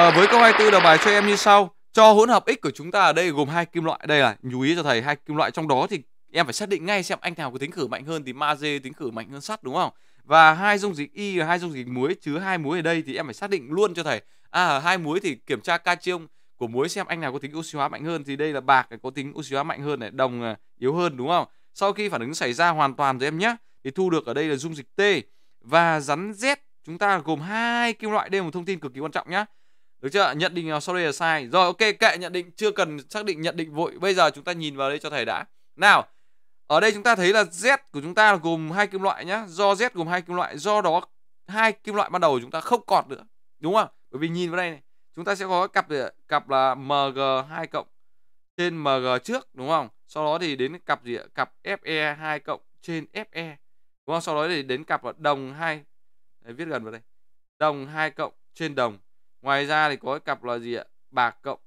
uh, với câu 24 đầu bài cho em như sau cho hỗn hợp x của chúng ta ở đây gồm hai kim loại đây là chú ý cho thầy hai kim loại trong đó thì em phải xác định ngay xem anh nào có tính khử mạnh hơn thì ma magie tính khử mạnh hơn sắt đúng không và hai dung dịch y và hai dung dịch muối chứa hai muối ở đây thì em phải xác định luôn cho thầy à ở hai muối thì kiểm tra cation của muối xem anh nào có tính oxy hóa mạnh hơn thì đây là bạc có tính oxy hóa mạnh hơn này đồng à, yếu hơn đúng không sau khi phản ứng xảy ra hoàn toàn rồi em nhé thì thu được ở đây là dung dịch T và rắn Z chúng ta gồm hai kim loại đây là một thông tin cực kỳ quan trọng nhé được chưa nhận định nào sau đây là sai rồi ok kệ nhận định chưa cần xác định nhận định vội bây giờ chúng ta nhìn vào đây cho thầy đã nào ở đây chúng ta thấy là Z của chúng ta gồm hai kim loại nhá, do Z gồm hai kim loại, do đó hai kim loại ban đầu chúng ta không cọt nữa, đúng không? Bởi vì nhìn vào đây này, chúng ta sẽ có cặp gì cặp là MG2 cộng trên MG trước đúng không? Sau đó thì đến cặp gì Cặp FE2 cộng trên FE. Đúng không? Sau đó thì đến cặp là đồng 2 Đấy, viết gần vào đây. Đồng 2 cộng trên đồng. Ngoài ra thì có cặp là gì ạ? Bạc cộng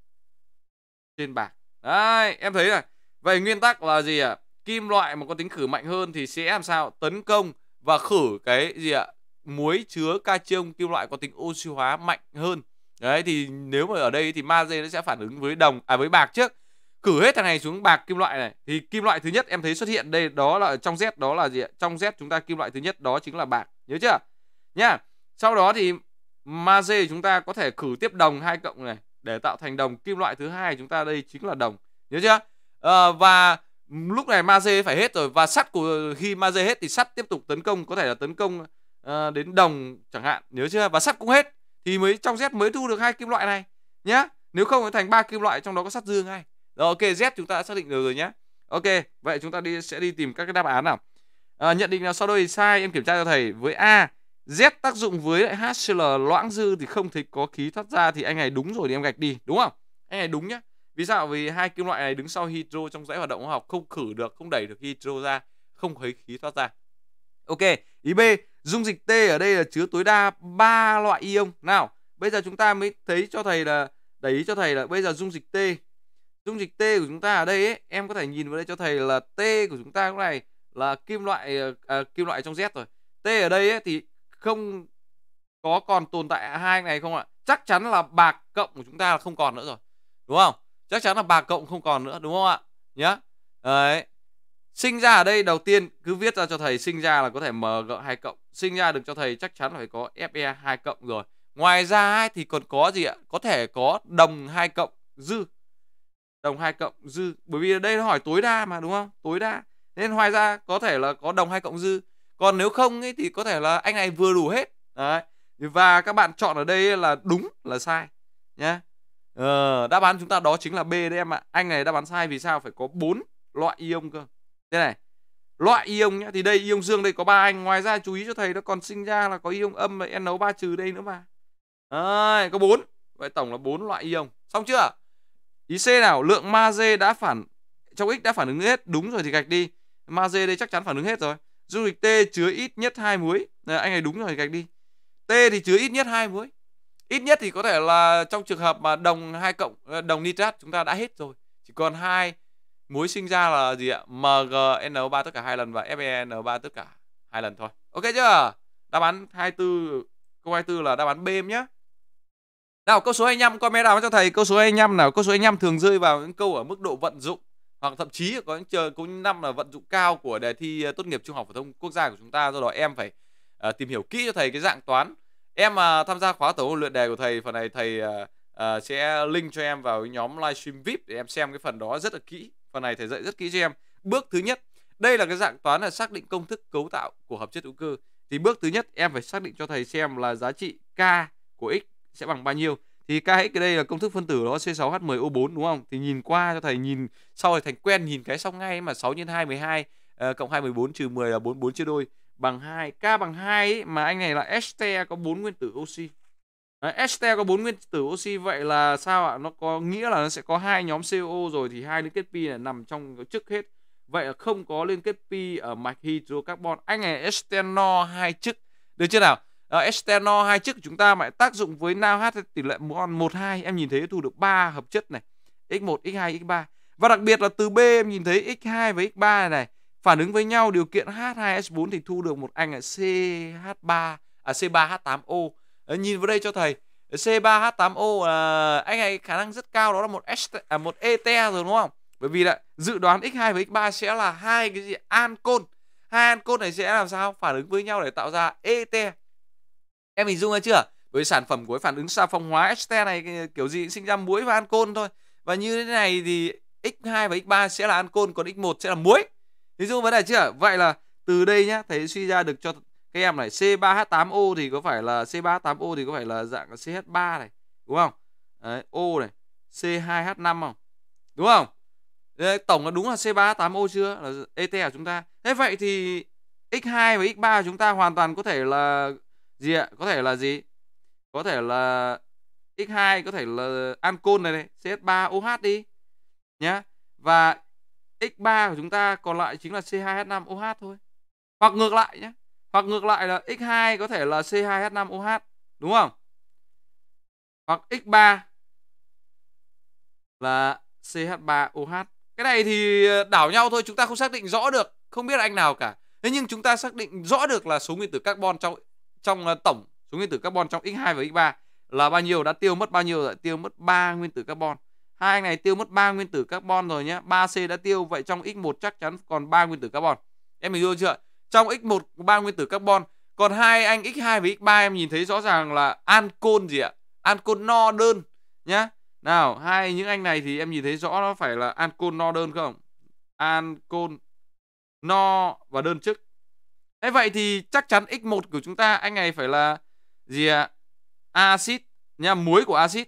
trên bạc. Đấy, em thấy này Vậy nguyên tắc là gì ạ? kim loại mà có tính khử mạnh hơn thì sẽ làm sao tấn công và khử cái gì ạ muối chứa calcium kim loại có tính oxy hóa mạnh hơn đấy thì nếu mà ở đây thì magie nó sẽ phản ứng với đồng à với bạc trước khử hết thằng này xuống bạc kim loại này thì kim loại thứ nhất em thấy xuất hiện đây đó là trong Z đó là gì ạ? Trong Z chúng ta kim loại thứ nhất đó chính là bạc, nhớ chưa? Nha. Sau đó thì magie chúng ta có thể khử tiếp đồng hai cộng này để tạo thành đồng kim loại thứ hai chúng ta đây chính là đồng, nhớ chưa? À, và lúc này Maze phải hết rồi và sắt của khi Maze hết thì sắt tiếp tục tấn công có thể là tấn công uh, đến đồng chẳng hạn nhớ chưa và sắt cũng hết thì mới trong Z mới thu được hai kim loại này nhá nếu không thì thành ba kim loại trong đó có sắt dương ngay rồi ok Z chúng ta đã xác định được rồi nhá ok vậy chúng ta đi sẽ đi tìm các cái đáp án nào à, nhận định nào sau đây sai em kiểm tra cho thầy với A Z tác dụng với lại HCl loãng dư thì không thấy có khí thoát ra thì anh này đúng rồi thì em gạch đi đúng không anh này đúng nhá vì sao? Vì hai kim loại này đứng sau hydro trong dãy hoạt động hóa học không khử được, không đẩy được hydro ra, không thấy khí thoát ra. Ok, ý B, dung dịch T ở đây là chứa tối đa 3 loại ion. Nào, bây giờ chúng ta mới thấy cho thầy là đẩy ý cho thầy là bây giờ dung dịch T. Dung dịch T của chúng ta ở đây ấy, em có thể nhìn vào đây cho thầy là T của chúng ta lúc này là kim loại à, kim loại trong Z rồi. T ở đây ấy, thì không có còn tồn tại hai này không ạ? Chắc chắn là bạc cộng của chúng ta là không còn nữa rồi. Đúng không? chắc chắn là bà cộng không còn nữa đúng không ạ nhá đấy sinh ra ở đây đầu tiên cứ viết ra cho thầy sinh ra là có thể mg hai cộng sinh ra được cho thầy chắc chắn là phải có fe hai cộng rồi ngoài ra thì còn có gì ạ có thể có đồng hai cộng dư đồng hai cộng dư bởi vì ở đây nó hỏi tối đa mà đúng không tối đa nên ngoài ra có thể là có đồng hai cộng dư còn nếu không ấy, thì có thể là anh này vừa đủ hết đấy và các bạn chọn ở đây là đúng là sai nhá Ờ, đáp án chúng ta đó chính là B đấy em ạ. Anh này đáp án sai vì sao? Phải có 4 loại ion cơ. Thế này. Loại ion nhá, thì đây ion dương đây có ba anh, ngoài ra chú ý cho thầy nó còn sinh ra là có ion âm và NO 3 trừ đây nữa mà. À, có 4. Vậy tổng là 4 loại ion. Xong chưa? Ý C nào, lượng magie đã phản trong x đã phản ứng hết, đúng rồi thì gạch đi. Magie đây chắc chắn phản ứng hết rồi. dung dịch T chứa ít nhất hai muối. À, anh này đúng rồi gạch đi. T thì chứa ít nhất hai muối ít nhất thì có thể là trong trường hợp mà đồng hai cộng ờ, đồng nitrat chúng ta đã hết rồi chỉ còn hai muối sinh ra là gì ạ MgNO3 tất cả hai lần và FeN 3 tất cả hai lần thôi ok chưa đáp án 24 câu 24 là đáp án B nhé nào câu số 25 comment nào cho thầy câu số 25 nào câu số 25 thường rơi vào những câu ở mức độ vận dụng hoặc thậm chí có những chờ câu năm là vận dụng cao của đề thi ờ, tốt nghiệp trung học phổ thông quốc gia của chúng ta do đó em phải uh, tìm hiểu kỹ cho thầy cái dạng toán em mà tham gia khóa tổ huấn luyện đề của thầy phần này thầy uh, sẽ link cho em vào nhóm livestream vip để em xem cái phần đó rất là kỹ phần này thầy dạy rất kỹ cho em bước thứ nhất đây là cái dạng toán là xác định công thức cấu tạo của hợp chất hữu cơ thì bước thứ nhất em phải xác định cho thầy xem là giá trị k của x sẽ bằng bao nhiêu thì kx ở đây là công thức phân tử đó C6H10O4 đúng không? Thì nhìn qua cho thầy nhìn sau thì thành quen nhìn cái xong ngay mà 6 x 2 12 uh, cộng 2 14 trừ 10 là 44 chia đôi bằng 2. K bằng 2 ấy, mà anh này là este có 4 nguyên tử oxy. Đấy, este có 4 nguyên tử oxy vậy là sao ạ? Nó có nghĩa là nó sẽ có hai nhóm CO rồi thì hai liên kết pi này nằm trong trước hết. Vậy là không có liên kết pi ở mạch hydrocarbon. Anh này estenol hai chức. Được chưa nào? À, ờ, estenol hai chức chúng ta lại tác dụng với NaOH tỷ lệ mol 12 em nhìn thấy thu được 3 hợp chất này. X1, X2, X3. Và đặc biệt là từ B em nhìn thấy X2 và X3 này này Phản ứng với nhau điều kiện H2S4 thì thu được một anh ở CH3 à C3H8O. À, ờ, nhìn vào đây cho thầy C3H8O là anh này khả năng rất cao đó là một S à, một ET rồi đúng không? Bởi vì là dự đoán X2 và X3 sẽ là hai cái gì ancol. Hai ancol này sẽ làm sao? Phản ứng với nhau để tạo ra ET. Em hình dung ra chưa? Với sản phẩm của phản ứng xà phòng hóa ST này kiểu gì cũng sinh ra muối và ancol thôi. Và như thế này thì X2 và X3 sẽ là ancol còn X1 sẽ là muối. Hình dung vấn đề chưa? Vậy là từ đây nhá, thầy suy ra được cho các em này C3H8O thì có phải là C3H8O thì có phải là dạng CH3 này, đúng không? Đấy, O này, C2H5 không? Đúng không? Đấy, tổng là đúng là C3H8O chưa? Là ET của chúng ta. Thế vậy thì X2 và X3 của chúng ta hoàn toàn có thể là gì ạ? Có thể là gì? Có thể là X2 có thể là ancol này này, CH3OH đi nhá. Và X3 của chúng ta còn lại chính là C2H5OH thôi. Hoặc ngược lại nhé. Hoặc ngược lại là X2 có thể là C2H5OH. Đúng không? Hoặc X3 là CH3OH. Cái này thì ờ, đảo nhau thôi. Chúng ta không xác định rõ được. Không biết anh nào cả. Thế nhưng chúng ta xác định rõ được là số nguyên tử carbon trong trong ờ, tổng số nguyên tử carbon trong X2 và X3 là bao nhiêu đã tiêu mất bao nhiêu rồi tiêu mất 3 nguyên tử carbon hai anh này tiêu mất ba nguyên tử carbon rồi nhé 3C đã tiêu vậy trong x1 chắc chắn còn ba nguyên tử carbon em mình hiểu chưa trong x1 ba nguyên tử carbon còn hai anh x2 và x3 em nhìn thấy rõ ràng là ancol gì ạ ancol no đơn nhá nào hai những anh này thì em nhìn thấy rõ nó phải là ancol no đơn không ancol no và đơn chức Thế vậy thì chắc chắn x1 của chúng ta anh này phải là gì ạ? À? Acid nha, muối của axit.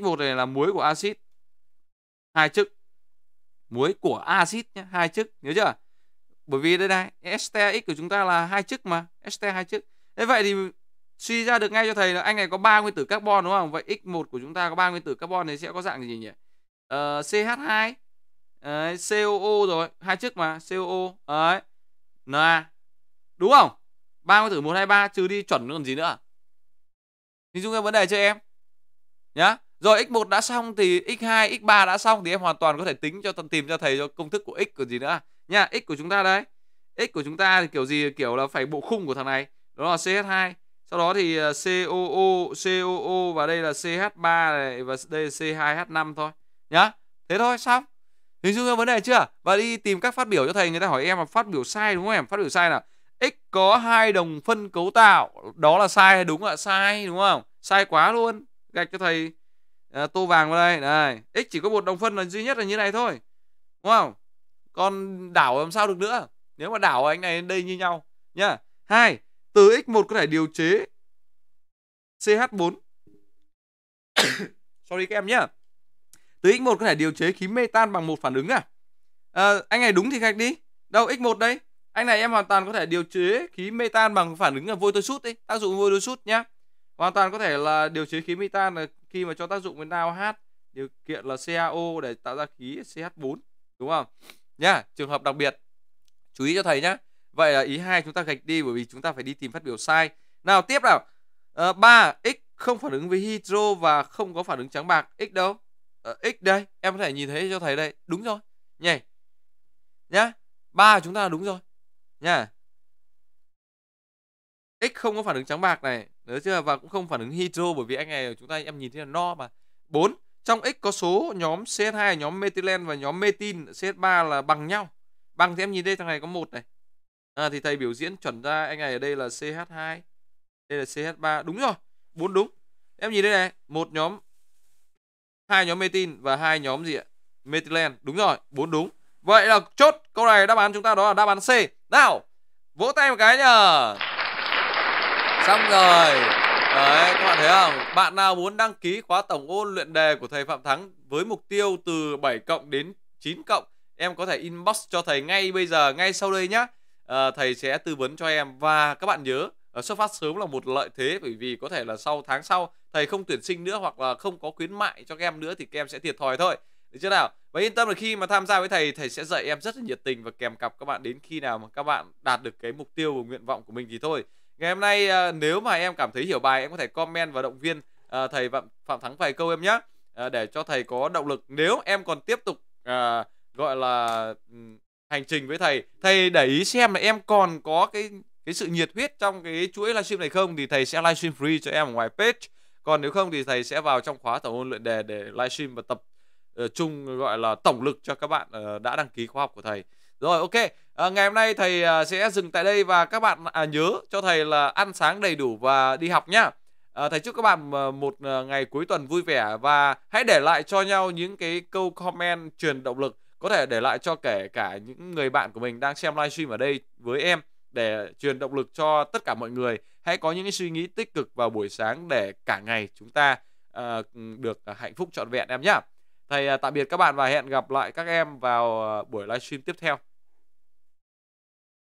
X1 này là muối của axit hai chức. Muối của axit nhé, hai chức, nhớ chưa? Bởi vì đây này, ester x của chúng ta là hai chức mà, ester hai chức. Thế vậy thì suy ra được ngay cho thầy là anh này có ba nguyên tử carbon đúng không? Vậy x1 của chúng ta có ba nguyên tử carbon thì sẽ có dạng gì nhỉ? Uh, ờ, CH2 Đấy, COO rồi, hai chức mà, COO. Đấy. Na. Đúng không? ba nguyên tử một hai ba, trừ đi chuẩn còn gì nữa. Hình dung ra vấn đề cho em? Nhá. Rồi x1 đã xong thì x2, x3 đã xong thì em hoàn toàn có thể tính cho tìm cho thầy cho công thức của x của gì nữa nha. X của chúng ta đấy. X của chúng ta thì kiểu gì kiểu là phải bộ khung của thằng này. Đó là CH2. Sau đó thì ờ, COO, COO và đây là CH3 này và đây là C2H5 thôi nhá. Thế thôi xong. Hình dung ra vấn đề chưa? Và đi tìm các phát biểu cho thầy người ta hỏi em mà phát biểu sai đúng không em? Phát biểu sai là x có hai đồng phân cấu tạo. Đó là sai hay đúng ạ? Sai đúng không? Sai quá luôn. Gạch cho thầy à, tô vàng vào đây này x chỉ có một đồng phân là duy nhất là như này thôi đúng không còn đảo làm sao được nữa nếu mà đảo anh này đây như nhau nhá hai từ x1 có thể điều chế CH4 sorry các em nhá từ x1 có thể điều chế khí metan bằng một phản ứng à, à anh này đúng thì gạch đi đâu x1 đấy anh này em hoàn toàn có thể điều chế khí metan bằng phản ứng là vôi tôi sút đi tác dụng vôi tôi sút nhá hoàn toàn có thể là điều chế khí metan là khi mà cho tác dụng với NaOH điều kiện là CaO để tạo ra khí CH4 đúng không nhá trường hợp đặc biệt chú ý cho thầy nhá vậy là ý hai chúng ta gạch đi bởi vì chúng ta phải đi tìm phát biểu sai nào tiếp nào ờ, Ba 3 x không phản ứng với hydro và không có phản ứng trắng bạc x đâu à, x đây em có thể nhìn thấy cho thầy đây đúng rồi nhảy nhá ba chúng ta đúng rồi nhá x không có phản ứng trắng bạc này Đấy chứ và cũng không phản ứng hydro bởi vì anh này chúng ta em nhìn thấy là no mà. bốn Trong X có số nhóm CH2 nhóm metilen và nhóm metin CH3 là bằng nhau. Bằng thì em nhìn đây thằng này có một này. À, thì thầy biểu diễn chuẩn ra anh này ở đây là CH2. Đây là CH3. Đúng rồi. bốn đúng. Em nhìn đây này, một nhóm hai nhóm metin và hai nhóm gì ạ? Methylen. Đúng rồi, bốn đúng. Vậy là chốt câu này đáp án chúng ta đó là đáp án C. Nào, vỗ tay một cái nhờ xong rồi đấy các bạn thấy không bạn nào muốn đăng ký khóa tổng ôn luyện đề của thầy phạm thắng với mục tiêu từ 7 cộng đến 9 cộng em có thể inbox cho thầy ngay bây giờ ngay sau đây nhá à, thầy sẽ tư vấn cho em và các bạn nhớ xuất phát sớm là một lợi thế bởi vì có thể là sau tháng sau thầy không tuyển sinh nữa hoặc là không có khuyến mại cho các em nữa thì các em sẽ thiệt thòi thôi được chưa nào và yên tâm là khi mà tham gia với thầy thầy sẽ dạy em rất là nhiệt tình và kèm cặp các bạn đến khi nào mà các bạn đạt được cái mục tiêu và nguyện vọng của mình thì thôi Ngày hôm nay ờ, nếu mà em cảm thấy hiểu bài em có thể comment và động viên ờ, thầy Phạm Thắng vài câu em nhé ờ, để cho thầy có động lực nếu em còn tiếp tục gọi là hành trình với thầy. Thầy để ý xem là em còn có cái cái sự nhiệt huyết trong cái chuỗi livestream này không thì thầy sẽ livestream free cho em ở ngoài page. Còn nếu không thì thầy sẽ vào trong khóa tổng ôn luyện đề để livestream và tập uh, chung gọi là tổng lực cho các bạn uh, đã đăng ký khóa học của thầy. Rồi ok, À, ngày hôm nay thầy à, sẽ dừng tại đây và các bạn à, nhớ cho thầy là ăn sáng đầy đủ và đi học nhá. À, thầy chúc các bạn ờ, một ngày cuối tuần vui vẻ và hãy để lại cho nhau những cái câu comment truyền động lực có thể để lại cho kể cả những người bạn của mình đang xem livestream ở đây với em để truyền động lực cho tất cả mọi người hãy có những cái suy nghĩ tích cực vào buổi sáng để cả ngày chúng ta uh, được hạnh phúc trọn vẹn em nhé thầy uh, tạm biệt các bạn và hẹn gặp lại các em vào buổi livestream tiếp theo